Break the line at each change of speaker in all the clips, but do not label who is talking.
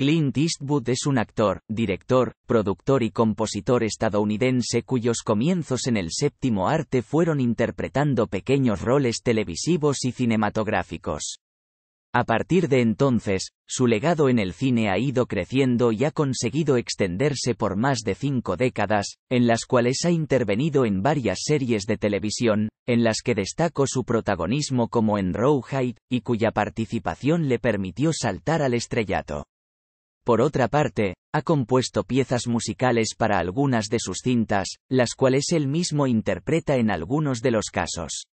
Clint Eastwood es un actor, director, productor y compositor estadounidense cuyos comienzos en el séptimo arte fueron interpretando pequeños roles televisivos y cinematográficos. A partir de entonces, su legado en el cine ha ido creciendo y ha conseguido extenderse por más de cinco décadas, en las cuales ha intervenido en varias series de televisión, en las que destacó su protagonismo como en Rowhide, y cuya participación le permitió saltar al estrellato. Por otra parte, ha compuesto piezas musicales para algunas de sus cintas, las cuales él mismo interpreta en algunos de los casos.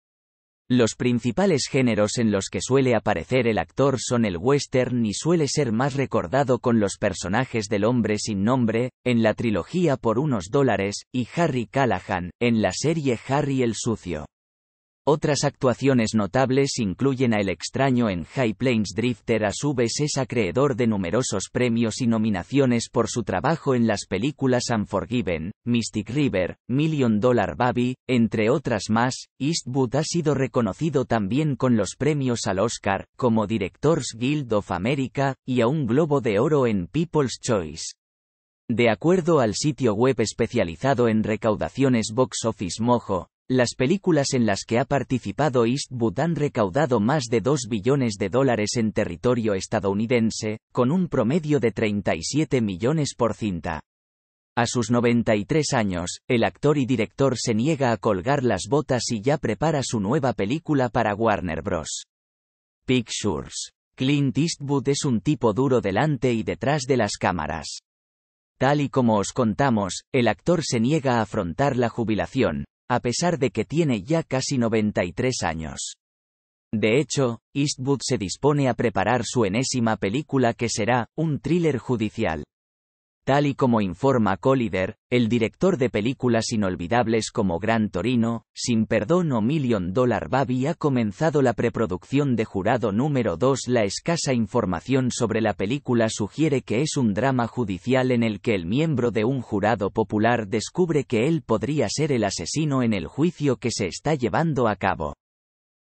Los principales géneros en los que suele aparecer el actor son el western y suele ser más recordado con los personajes del hombre sin nombre, en la trilogía por unos dólares, y Harry Callahan, en la serie Harry el Sucio. Otras actuaciones notables incluyen a El extraño en High Plains Drifter a su vez es acreedor de numerosos premios y nominaciones por su trabajo en las películas Unforgiven, Mystic River, Million Dollar Baby, entre otras más. Eastwood ha sido reconocido también con los premios al Oscar, como Directors Guild of America, y a un Globo de Oro en People's Choice. De acuerdo al sitio web especializado en recaudaciones Box Office Mojo, las películas en las que ha participado Eastwood han recaudado más de 2 billones de dólares en territorio estadounidense, con un promedio de 37 millones por cinta. A sus 93 años, el actor y director se niega a colgar las botas y ya prepara su nueva película para Warner Bros. Pictures. Clint Eastwood es un tipo duro delante y detrás de las cámaras. Tal y como os contamos, el actor se niega a afrontar la jubilación, a pesar de que tiene ya casi 93 años. De hecho, Eastwood se dispone a preparar su enésima película que será, un thriller judicial. Tal y como informa Collider, el director de películas inolvidables como Gran Torino, Sin Perdón o Million Dollar Baby ha comenzado la preproducción de Jurado número 2. La escasa información sobre la película sugiere que es un drama judicial en el que el miembro de un jurado popular descubre que él podría ser el asesino en el juicio que se está llevando a cabo.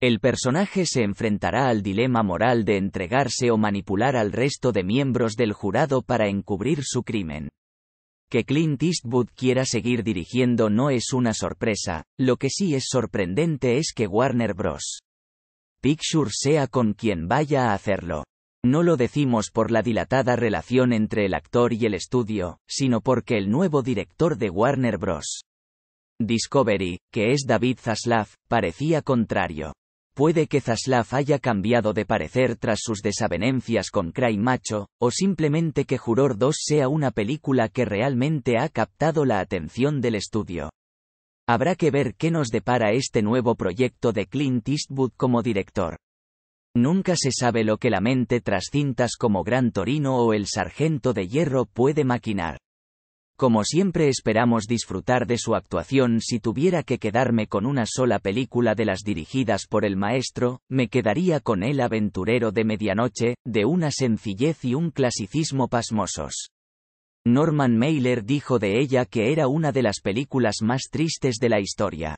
El personaje se enfrentará al dilema moral de entregarse o manipular al resto de miembros del jurado para encubrir su crimen. Que Clint Eastwood quiera seguir dirigiendo no es una sorpresa, lo que sí es sorprendente es que Warner Bros. Picture sea con quien vaya a hacerlo. No lo decimos por la dilatada relación entre el actor y el estudio, sino porque el nuevo director de Warner Bros. Discovery, que es David Zaslav, parecía contrario. Puede que Zaslav haya cambiado de parecer tras sus desavenencias con Craig Macho, o simplemente que Juror 2 sea una película que realmente ha captado la atención del estudio. Habrá que ver qué nos depara este nuevo proyecto de Clint Eastwood como director. Nunca se sabe lo que la mente tras cintas como Gran Torino o El Sargento de Hierro puede maquinar. Como siempre esperamos disfrutar de su actuación si tuviera que quedarme con una sola película de las dirigidas por el maestro, me quedaría con El aventurero de medianoche, de una sencillez y un clasicismo pasmosos. Norman Mailer dijo de ella que era una de las películas más tristes de la historia.